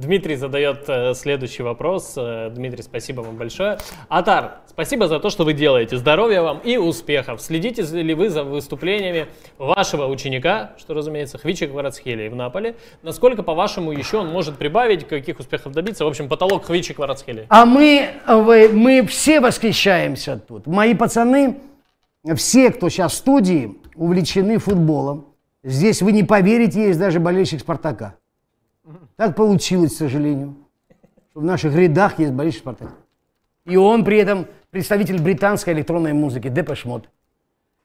Дмитрий задает э, следующий вопрос. Э, Дмитрий, спасибо вам большое. Атар, спасибо за то, что вы делаете. Здоровья вам и успехов. Следите ли вы за выступлениями вашего ученика, что, разумеется, Хвичи Кварацхелии в Наполе? Насколько, по-вашему, еще он может прибавить, каких успехов добиться? В общем, потолок Хвичи Кварацхелии. А мы, э, мы все восхищаемся тут. Мои пацаны, все, кто сейчас в студии, увлечены футболом. Здесь вы не поверите, есть даже болельщик Спартака. Так получилось, к сожалению, что в наших рядах есть Борис Спартак. И он при этом представитель британской электронной музыки, Депеш Мод.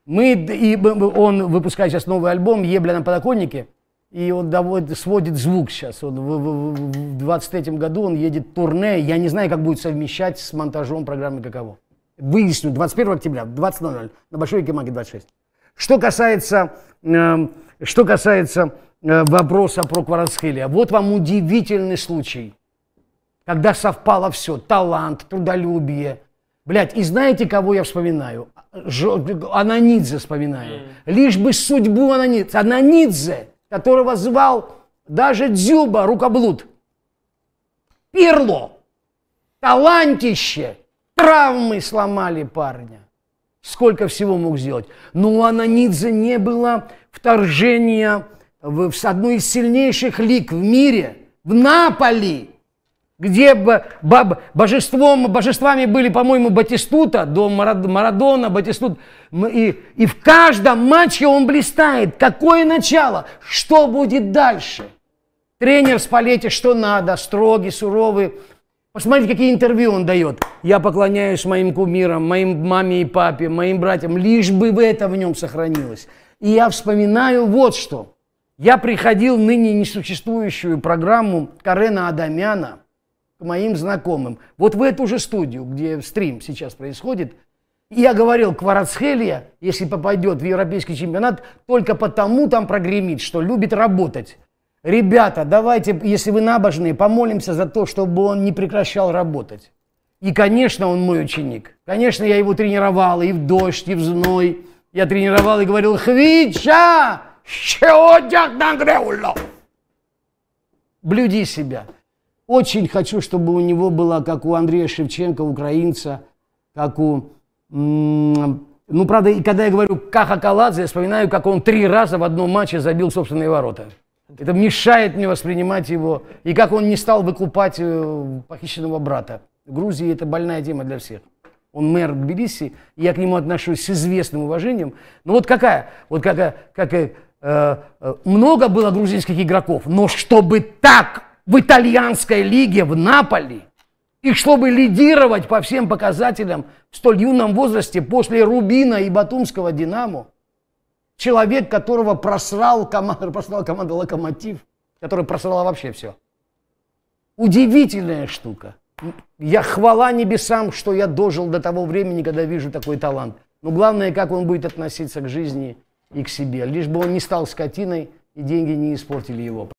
Мы, и он выпускает сейчас новый альбом «Ебля на подоконнике», и он доводит, сводит звук сейчас. Он в, в, в 23 году он едет турне, я не знаю, как будет совмещать с монтажом программы «Каково». Выясню, 21 октября, 20.00, на Большой Якимаке 26. Что касается, э, что касается Э, вопроса про Кварацхелия. Вот вам удивительный случай, когда совпало все. Талант, трудолюбие. Блядь, и знаете, кого я вспоминаю? Ж... Ананидзе вспоминаю. Mm. Лишь бы судьбу Ананидзе. Ананидзе, которого звал даже Дзюба, рукоблуд. Перло. Талантище. Травмы сломали парня. Сколько всего мог сделать. Но у Ананидзе не было вторжения в одну из сильнейших лиг в мире, в Наполи, где божеством, божествами были, по-моему, Батистута, до Марадона, Батистут. И, и в каждом матче он блистает. Какое начало? Что будет дальше? Тренер с палете, что надо, строгий, суровый. Посмотрите, какие интервью он дает. Я поклоняюсь моим кумирам, моим маме и папе, моим братьям, лишь бы это в нем сохранилось. И я вспоминаю вот что – я приходил ныне несуществующую программу Карена Адамяна к моим знакомым. Вот в эту же студию, где стрим сейчас происходит, я говорил, Кварацхелия, если попадет в европейский чемпионат, только потому там прогремит, что любит работать. Ребята, давайте, если вы набожные, помолимся за то, чтобы он не прекращал работать. И, конечно, он мой ученик. Конечно, я его тренировал и в дождь, и в зной. Я тренировал и говорил, Хвича, сегодня на греуло. Блюди себя. Очень хочу, чтобы у него было, как у Андрея Шевченко, украинца, как у... Ну, правда, и когда я говорю Каха Каладзе, я вспоминаю, как он три раза в одном матче забил собственные ворота. Это мешает мне воспринимать его. И как он не стал выкупать э, похищенного брата. В Грузии это больная тема для всех. Он мэр Тбилиси, и я к нему отношусь с известным уважением. Но вот какая, вот какая, какая э, Э, э, много было грузинских игроков, но чтобы так в итальянской лиге в Наполи, и чтобы лидировать по всем показателям в столь юном возрасте после Рубина и Батумского «Динамо», человек, которого просрал команда, просрал команда «Локомотив», который просрала вообще все. Удивительная штука. Я хвала небесам, что я дожил до того времени, когда вижу такой талант. Но главное, как он будет относиться к жизни и к себе, лишь бы он не стал скотиной и деньги не испортили его.